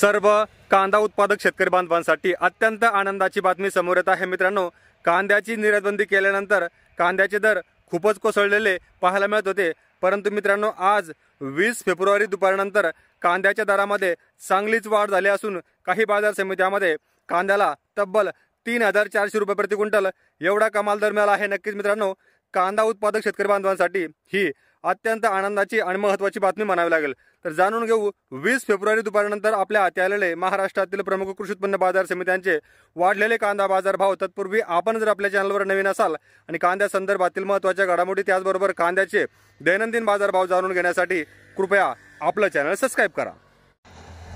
सर्व कांदा उत्पादक शेतकरी बांधवांसाठी अत्यंत आनंदाची बातमी समोर येत आहे मित्रांनो कांद्याची निर्यातबंदी केल्यानंतर कांद्याचे दर खूपच कोसळलेले पाहायला मिळत होते परंतु मित्रांनो आज वीस फेब्रुवारी दुपारनंतर कांद्याच्या दरामध्ये चांगलीच वाढ झाली असून काही बाजार समित्यामध्ये कांद्याला तब्बल तीन हजार चारशे रुपये प्रति क्विंटल एवढा कमाल दर मिळाला आहे नक्कीच मित्रांनो कांदा उत्पादक शेतकरी बांधवांसाठी ही अत्यंत आनंदाची आणि महत्वाची बातमी म्हणावी लागेल तर जाणून घेऊ वीस फेब्रुवारी दुपारनंतर आपल्या हाती आलेले महाराष्ट्रातील प्रमुख कृषी उत्पन्न बाजार समित्यांचे वाढलेले कांदा बाजार भाव तत्पूर्वी आपण जर आपल्या चॅनलवर नवीन असाल आणि कांद्या संदर्भातील महत्त्वाच्या घडामोडी त्याचबरोबर कांद्याचे दैनंदिन बाजारभाव जाणून घेण्यासाठी कृपया आपलं चॅनल सबस्क्राईब करा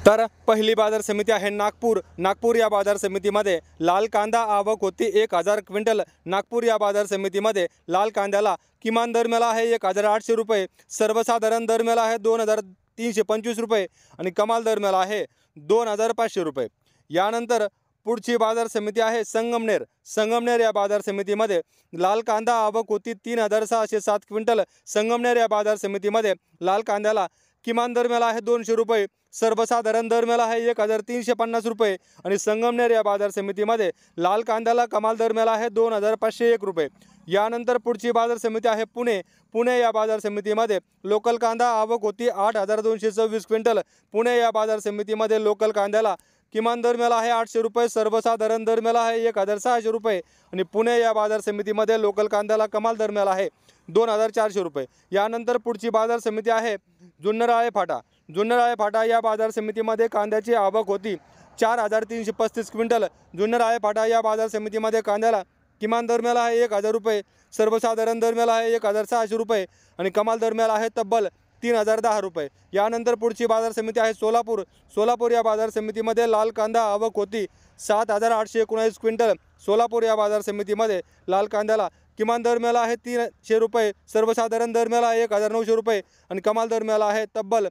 तर पहिली बाजार समिती आहे नागपूर नागपूर या बाजार समितीमध्ये लाल कांदा आवक होती एक हजार क्विंटल नागपूर या बाजार समितीमध्ये लाल कांद्याला किमान दर मिळाला आहे एक हजार आठशे रुपये सर्वसाधारण दर मिळाला आहे दोन हजार तीनशे पंचवीस रुपये आणि कमाल दर मिळाला आहे दोन हजार पाचशे रुपये यानंतर पुढची बाजार समिती आहे संगमनेर संगमनेर या बाजार समितीमध्ये लाल कांदा आवक होती तीन हजार सहाशे सात क्विंटल संगमनेर या बाजार समितीमध्ये लाल कांद्याला किमान दरम्याला आहे दोनशे रुपये सर्वसाधारण दरम्याला आहे एक हजार तीनशे पन्नास रुपये आणि संगमनेर या बाजार समितीमध्ये लाल कांद्याला कमाल दरम्याला आहे दोन हजार पाचशे एक रुपये यानंतर पुढची बाजार समिती आहे पुणे पुणे या बाजार समितीमध्ये लोकल कांदा आवक होती आठ हजार दोनशे सव्वीस क्विंटल पुणे या बाजार समितीमध्ये लोकल कांद्याला किमान दरम्याला आहे आठशे रुपये सर्वसाधारण दरम्याला आहे एक हजार सहाशे रुपये आणि पुणे या बाजार समितीमध्ये लोकल कांद्याला कमाल दरम्याला आहे दोन हजार चारशे रुपये यानंतर पुढची बाजार समिती आहे आहे फाटा जुन्नराळे फाटा या बाजार समितीमध्ये कांद्याची आवक होती चार हजार तीनशे पस्तीस क्विंटल जुन्नराळे फाटा या बाजार समितीमध्ये कांद्याला किमान दरम्याला आहे एक हजार रुपये सर्वसाधारण दरम्याला आहे एक हजार सहाशे रुपये आणि कमाल दरम्याला आहे तब्बल तीन हजार दहा रुपये यानंतर पुढची बाजार समिती आहे सोलापूर सोलापूर या बाजार समितीमध्ये लाल कांदा आवक होती सात हजार आठशे एकोणावीस क्विंटल सोलापूर या बाजार समितीमध्ये लाल कांद्याला किमान दर मिळाला आहे तीनशे रुपये सर्वसाधारण दर मिळाला आहे एक हजार नऊशे रुपये आणि कमाल दर मिळाला आहे तब्बल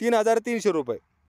तीन हजार तीनशे रुपये